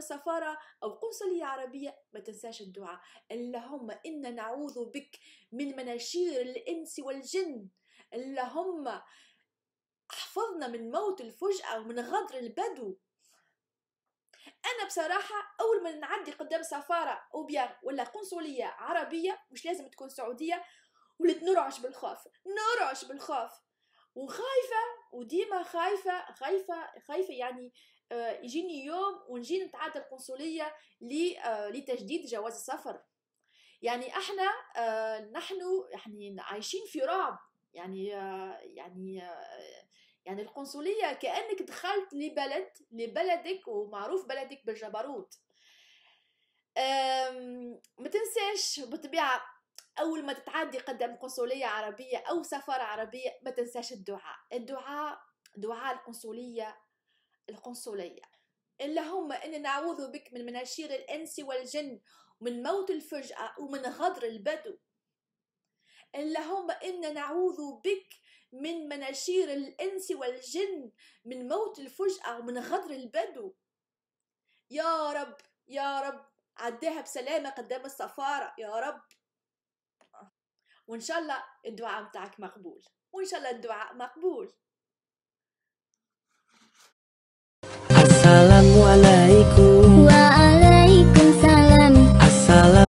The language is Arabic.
سفارة أو قنصلية عربية ما تنساش الدعاء اللهم إنا نعوذ بك من مناشير الإنس والجن اللهم احفظنا من موت الفجأة ومن غدر البدو انا بصراحه اول ما نعدي قدام سفاره او بيان ولا قنصليه عربيه مش لازم تكون سعوديه ولد نرعش بالخوف نرعش بالخوف وخايفه وديما خايفه خايفه خايفه يعني آه، يجيني يوم ونجي نتعدى القنصليه آه، لتجديد جواز السفر يعني احنا آه، نحن يعني عايشين في رعب يعني يعني يعني القنصليه كانك دخلت لبلد لبلدك ومعروف بلدك بالجبروت ما تنساش بالطبيعه أول ما تتعدي قدام قنصلية عربية أو سفارة عربية ما تنساش الدعاء الدعاء دعاء القنصلية القنصلية اللهم إن نعوذ بك من مناشير الإنس والجن ومن موت الفجأة ومن غدر البدو اللهم إنا نعوذ بك من مناشير الإنس والجن من موت الفجأة ومن غدر البدو يا رب يا رب عداها بسلامة قدام السفارة يا رب وإن شاء الله الدعاء بتاعك مقبول وإن شاء الله الدعاء مقبول